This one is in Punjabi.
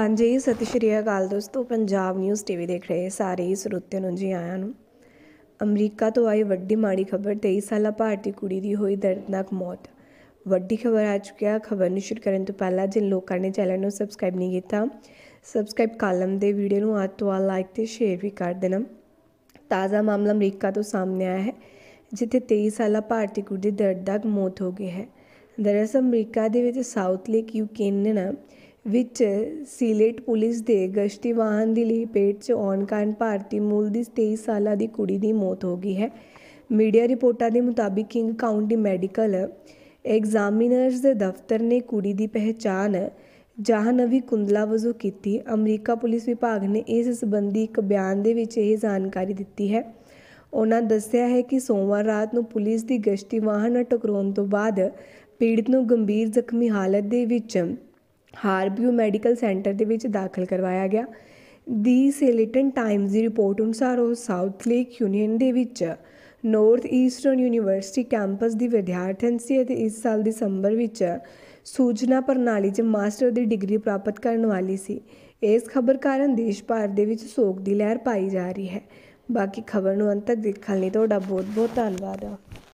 ਹਾਂਜੀ ਸਤਿ ਸ਼੍ਰੀ ਅਕਾਲ ਦੋਸਤੋ ਪੰਜਾਬ ਨਿਊਜ਼ ਟੀਵੀ ਦੇਖ ਰਹੇ ਸਾਰੇ ਸਰੋਤਿਆਂ ਨੂੰ ਜੀ ਆਇਆਂ ਨੂੰ ਅਮਰੀਕਾ ਤੋਂ ਆਈ ਵੱਡੀ ਮਾੜੀ ਖਬਰ 23 ਸਾਲਾ ਭਾਰਤੀ ਕੁੜੀ ਦੀ ਹੋਈ ਦਰਦਨਾਕ ਮੌਤ ਵੱਡੀ ਖਬਰ ਆ ਚੁੱਕਿਆ ਖਬਰ ਨੂੰ ਸ਼ੁਰੂ ਕਰਨ ਤੋਂ ਪਹਿਲਾਂ ਜਿਨ ਲੋਕਾਂ ਨੇ ਚੈਨਲ ਨੂੰ ਸਬਸਕ੍ਰਾਈਬ ਨਹੀਂ ਕੀਤਾ ਸਬਸਕ੍ਰਾਈਬ ਕਾਲਮ ਦੇ ਵੀਡੀਓ ਨੂੰ ਅੱਜ ਤੋਂ ਆ ਲਾਈਕ ਤੇ ਸ਼ੇਅਰ ਵੀ ਕਰ ਦੇਣਾ ਤਾਜ਼ਾ ਮਾਮਲਾ ਅਮਰੀਕਾ ਤੋਂ ਸਾਹਮਣੇ ਆਇਆ ਹੈ ਜਿੱਥੇ 23 ਸਾਲਾ ਭਾਰਤੀ ਕੁੜੀ ਦੀ ਦਰਦਨਾਕ ਮੌਤ ਹੋ ਗਈ ਹੈ ਦਰਅਸਲ ਅਮਰੀਕਾ ਦੇ ਵਿੱਚ ਸਾਊਥ ਲੇਕ ਯੂਕੇਨ ਨੇ ਨਾ ਵਿੱਚ ਸੀਲੇਟ ਪੁਲਿਸ ਦੇ ਗਸ਼ਤੀ ਵਾਹਨ ਦੀ ਲਪੇਟ 'ਚ ਆਉਣ ਕਾਰਨ ਭਾਰਤੀ ਮੂਲ ਦੀ 23 ਸਾਲਾ ਦੀ ਕੁੜੀ ਦੀ ਮੌਤ ਹੋ ਗਈ ਹੈ ਮੀਡੀਆ ਰਿਪੋਰਟਾਂ ਦੇ ਮੁਤਾਬਿਕ ਕਿੰਗ ਕਾਉਂਟੀ ਮੈਡੀਕਲ ਐਗਜ਼ਾਮਿਨਰਸ ਦੇ ਦਫ਼ਤਰ ਨੇ ਕੁੜੀ ਦੀ ਪਹਿਚਾਨ ਜਹਨਵੀ ਕੁੰਦਲਾ ਵਜੋਂ ਕੀਤੀ ਅਮਰੀਕਾ ਪੁਲਿਸ ਵਿਭਾਗ ਨੇ ਇਸ ਸੰਬੰਧੀ ਇੱਕ ਬਿਆਨ ਦੇ ਵਿੱਚ ਇਹ ਜਾਣਕਾਰੀ ਦਿੱਤੀ ਹੈ ਉਹਨਾਂ ਦੱਸਿਆ ਹੈ ਕਿ ਸੋਮਵਾਰ ਰਾਤ ਨੂੰ ਪੁਲਿਸ ਦੀ ਗਸ਼ਤੀ ਵਾਹਨ ਟਕਰਾਉਣ ਤੋਂ ਬਾਅਦ ਪੀੜਤ ਨੂੰ ਗੰਭੀਰ ਜ਼ਖਮੀ ਹਾਲਤ ਦੇ ਵਿੱਚ ਹਾਰਬਿਊ ਮੈਡੀਕਲ ਸੈਂਟਰ ਦੇ ਵਿੱਚ ਦਾਖਲ ਕਰਵਾਇਆ ਗਿਆ ਦੀ ਸਿਲਟਨ ਟਾਈਮਜ਼ ਦੀ ਰਿਪੋਰਟ ਅਨੁਸਾਰ ਉਹ ਸਾਊਥ ਲੇਕ ਯੂਨੀਅਨ ਦੇ ਵਿੱਚ ਨਾਰਥ ਈਸਟਰਨ ਯੂਨੀਵਰਸਿਟੀ ਕੈਂਪਸ ਦੀ ਵਿਦਿਆਰਥਣ ਸੀ ਅਤੇ ਇਸ ਸਾਲ ਦਸੰਬਰ ਵਿੱਚ ਸੂਚਨਾ ਪ੍ਰਣਾਲੀ 'ਚ ਮਾਸਟਰ ਦੀ ਡਿਗਰੀ ਪ੍ਰਾਪਤ ਕਰਨ ਵਾਲੀ ਸੀ ਇਸ ਖਬਰ ਕਾਰਨ ਦੇਸ਼ ਭਰ ਦੇ ਵਿੱਚ ਸੋਗ ਦੀ ਲਹਿਰ ਪਾਈ ਜਾ ਰਹੀ ਹੈ ਬਾਕੀ ਖਬਰ ਨੂੰ ਅੰਤ ਤੱਕ ਦੇਖਣ ਲਈ ਤੁਹਾਡਾ ਬਹੁਤ ਬਹੁਤ ਧੰਨਵਾਦ